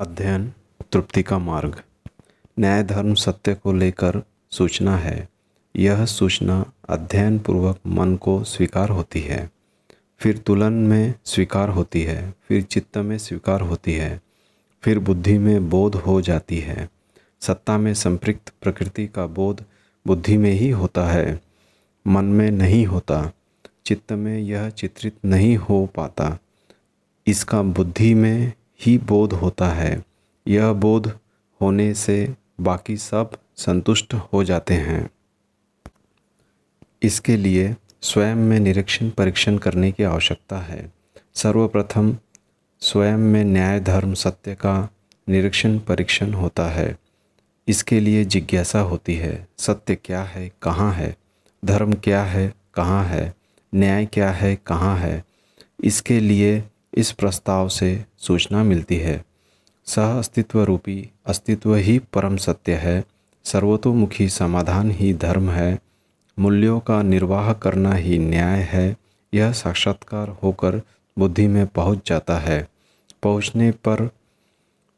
अध्ययन तृप्ति का मार्ग न्याय धर्म सत्य को लेकर सूचना है यह सूचना अध्ययन पूर्वक मन को स्वीकार होती है फिर तुलन में स्वीकार होती है फिर चित्त में स्वीकार होती है फिर बुद्धि में बोध हो जाती है सत्ता में संपृक्त प्रकृति का बोध बुद्धि में ही होता है मन में नहीं होता चित्त में यह चित्रित नहीं हो पाता इसका बुद्धि में ही बोध होता है यह बोध होने से बाकी सब संतुष्ट हो जाते हैं इसके लिए स्वयं में निरीक्षण परीक्षण करने की आवश्यकता है सर्वप्रथम स्वयं में न्याय धर्म सत्य का निरीक्षण परीक्षण होता है इसके लिए जिज्ञासा होती है सत्य क्या है कहाँ है धर्म क्या है कहाँ है न्याय क्या है कहाँ है इसके लिए इस प्रस्ताव से सूचना मिलती है सह अस्तित्व रूपी अस्तित्व ही परम सत्य है सर्वतोमुखी समाधान ही धर्म है मूल्यों का निर्वाह करना ही न्याय है यह साक्षात्कार होकर बुद्धि में पहुंच जाता है पहुंचने पर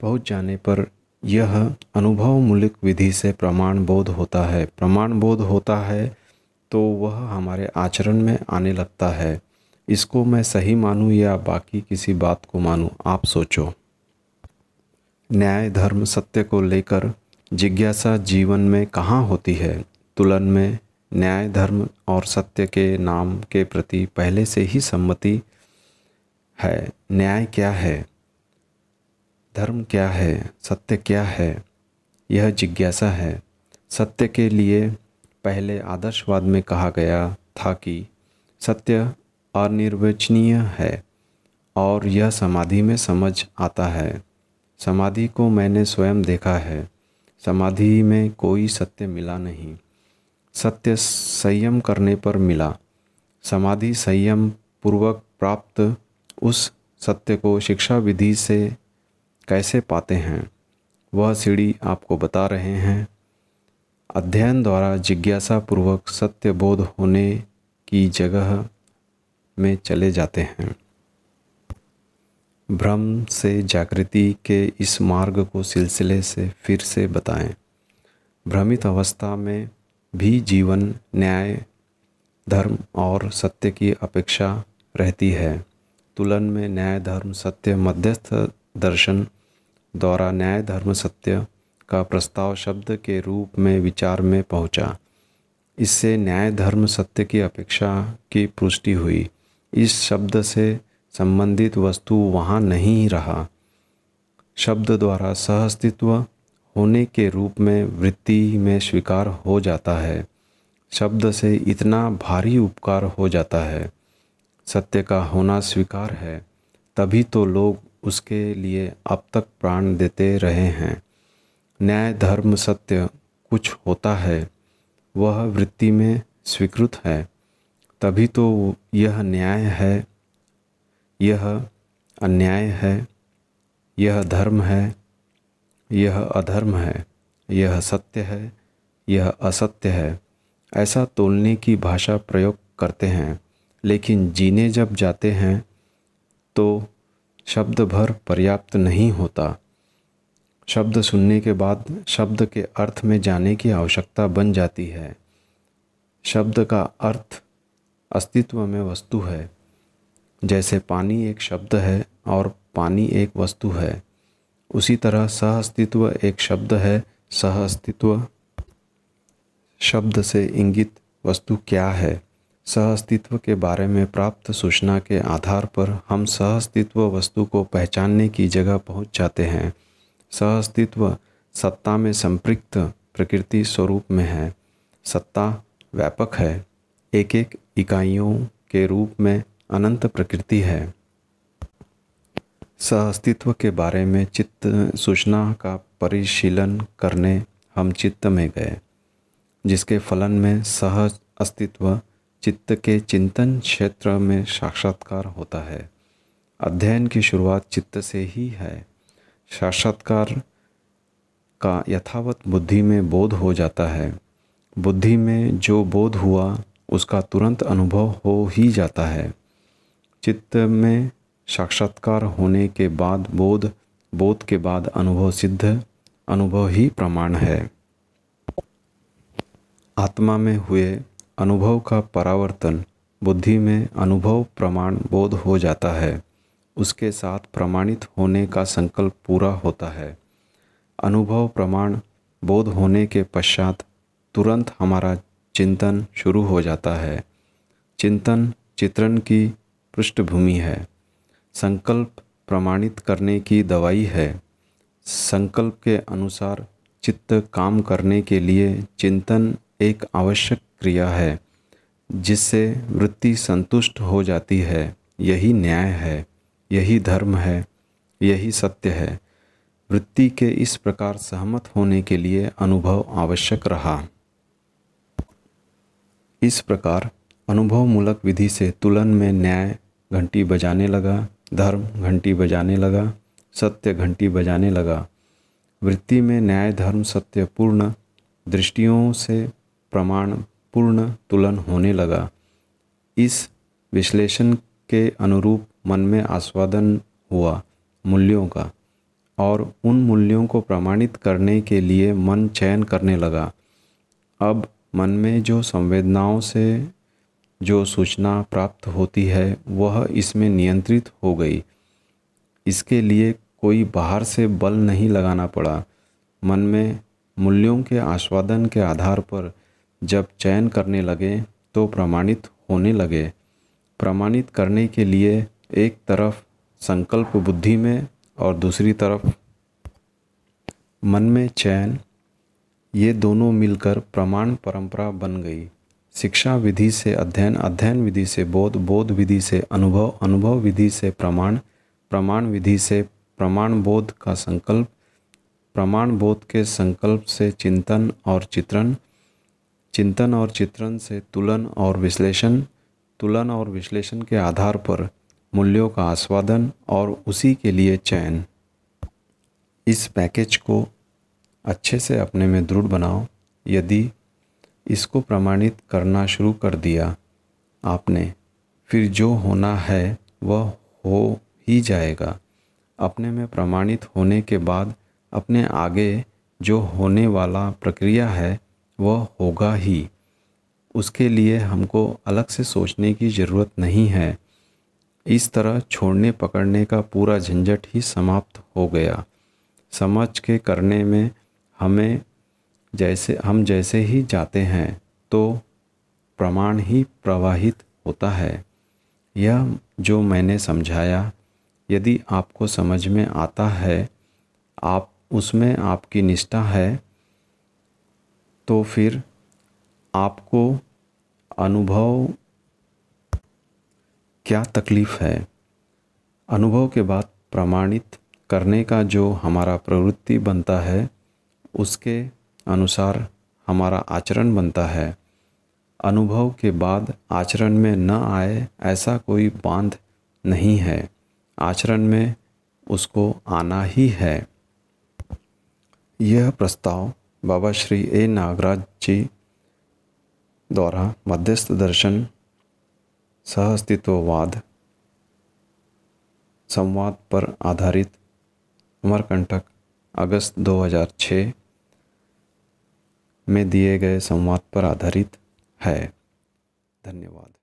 पहुंच जाने पर यह अनुभव मूल्य विधि से प्रमाण बोध होता है प्रमाण बोध होता है तो वह हमारे आचरण में आने लगता है इसको मैं सही मानूं या बाकी किसी बात को मानूं आप सोचो न्याय धर्म सत्य को लेकर जिज्ञासा जीवन में कहाँ होती है तुलन में न्याय धर्म और सत्य के नाम के प्रति पहले से ही सम्मति है न्याय क्या है धर्म क्या है सत्य क्या है यह जिज्ञासा है सत्य के लिए पहले आदर्शवाद में कहा गया था कि सत्य अनिर्वचनीय है और यह समाधि में समझ आता है समाधि को मैंने स्वयं देखा है समाधि में कोई सत्य मिला नहीं सत्य संयम करने पर मिला समाधि संयम पूर्वक प्राप्त उस सत्य को शिक्षा विधि से कैसे पाते हैं वह सीढ़ी आपको बता रहे हैं अध्ययन द्वारा जिज्ञासा पूर्वक सत्य बोध होने की जगह में चले जाते हैं भ्रम से जागृति के इस मार्ग को सिलसिले से फिर से बताएं भ्रमित अवस्था में भी जीवन न्याय धर्म और सत्य की अपेक्षा रहती है तुलन में न्याय धर्म सत्य मध्यस्थ दर्शन द्वारा न्याय धर्म सत्य का प्रस्ताव शब्द के रूप में विचार में पहुंचा। इससे न्याय धर्म सत्य की अपेक्षा की पुष्टि हुई इस शब्द से संबंधित वस्तु वहाँ नहीं रहा शब्द द्वारा सहअस्तित्व होने के रूप में वृत्ति में स्वीकार हो जाता है शब्द से इतना भारी उपकार हो जाता है सत्य का होना स्वीकार है तभी तो लोग उसके लिए अब तक प्राण देते रहे हैं न्याय धर्म सत्य कुछ होता है वह वृत्ति में स्वीकृत है तभी तो यह न्याय है यह अन्याय है यह धर्म है यह अधर्म है यह सत्य है यह असत्य है ऐसा तोलने की भाषा प्रयोग करते हैं लेकिन जीने जब जाते हैं तो शब्द भर पर्याप्त नहीं होता शब्द सुनने के बाद शब्द के अर्थ में जाने की आवश्यकता बन जाती है शब्द का अर्थ अस्तित्व में वस्तु है जैसे पानी एक शब्द है और पानी एक वस्तु है उसी तरह सह अस्तित्व एक शब्द है सह अस्तित्व शब्द से इंगित वस्तु क्या है सह अस्तित्व के बारे में प्राप्त सूचना के आधार पर हम सह अस्तित्व वस्तु को पहचानने की जगह पहुंच जाते हैं सह अस्तित्व सत्ता में संपृक्त प्रकृति स्वरूप में है सत्ता व्यापक है एक एक इकाइयों के रूप में अनंत प्रकृति है अस्तित्व के बारे में चित्त सूचना का परिशीलन करने हम चित्त में गए जिसके फलन में सह अस्तित्व चित्त के चिंतन क्षेत्र में साक्षात्कार होता है अध्ययन की शुरुआत चित्त से ही है साक्षात्कार का यथावत बुद्धि में बोध हो जाता है बुद्धि में जो बोध हुआ उसका तुरंत अनुभव हो ही जाता है चित्त में साक्षात्कार होने के बाद बोध बोध के बाद अनुभव सिद्ध अनुभव ही प्रमाण है आत्मा में हुए अनुभव का परावर्तन बुद्धि में अनुभव प्रमाण बोध हो जाता है उसके साथ प्रमाणित होने का संकल्प पूरा होता है अनुभव प्रमाण बोध होने के पश्चात तुरंत हमारा चिंतन शुरू हो जाता है चिंतन चित्रण की पृष्ठभूमि है संकल्प प्रमाणित करने की दवाई है संकल्प के अनुसार चित्त काम करने के लिए चिंतन एक आवश्यक क्रिया है जिससे वृत्ति संतुष्ट हो जाती है यही न्याय है यही धर्म है यही सत्य है वृत्ति के इस प्रकार सहमत होने के लिए अनुभव आवश्यक रहा इस प्रकार अनुभवमूलक विधि से तुलन में न्याय घंटी बजाने लगा धर्म घंटी बजाने लगा सत्य घंटी बजाने लगा वृत्ति में न्याय धर्म सत्य पूर्ण दृष्टियों से प्रमाण पूर्ण तुलन होने लगा इस विश्लेषण के अनुरूप मन में आस्वादन हुआ मूल्यों का और उन मूल्यों को प्रमाणित करने के लिए मन चयन करने लगा अब मन में जो संवेदनाओं से जो सूचना प्राप्त होती है वह इसमें नियंत्रित हो गई इसके लिए कोई बाहर से बल नहीं लगाना पड़ा मन में मूल्यों के आस्वादन के आधार पर जब चयन करने लगे तो प्रमाणित होने लगे प्रमाणित करने के लिए एक तरफ संकल्प बुद्धि में और दूसरी तरफ मन में चयन ये दोनों मिलकर प्रमाण परंपरा बन गई शिक्षा विधि से अध्ययन अध्ययन विधि से बोध बोध विधि से अनुभव अनुभव विधि से प्रमाण प्रमाण विधि से प्रमाण बोध का संकल्प प्रमाण बोध के संकल्प से चिंतन और चित्रण चिंतन और चित्रण से तुलन और विश्लेषण तुलन और विश्लेषण के आधार पर मूल्यों का आस्वादन और उसी के लिए चयन इस पैकेज को अच्छे से अपने में दृढ़ बनाओ यदि इसको प्रमाणित करना शुरू कर दिया आपने फिर जो होना है वह हो ही जाएगा अपने में प्रमाणित होने के बाद अपने आगे जो होने वाला प्रक्रिया है वह होगा ही उसके लिए हमको अलग से सोचने की ज़रूरत नहीं है इस तरह छोड़ने पकड़ने का पूरा झंझट ही समाप्त हो गया समझ के करने में हमें जैसे हम जैसे ही जाते हैं तो प्रमाण ही प्रवाहित होता है यह जो मैंने समझाया यदि आपको समझ में आता है आप उसमें आपकी निष्ठा है तो फिर आपको अनुभव क्या तकलीफ़ है अनुभव के बाद प्रमाणित करने का जो हमारा प्रवृत्ति बनता है उसके अनुसार हमारा आचरण बनता है अनुभव के बाद आचरण में न आए ऐसा कोई बांध नहीं है आचरण में उसको आना ही है यह प्रस्ताव बाबा श्री ए नागराज जी द्वारा मध्यस्थ दर्शन सहअस्तित्ववाद संवाद पर आधारित अमरकंटक अगस्त 2006 में दिए गए संवाद पर आधारित है धन्यवाद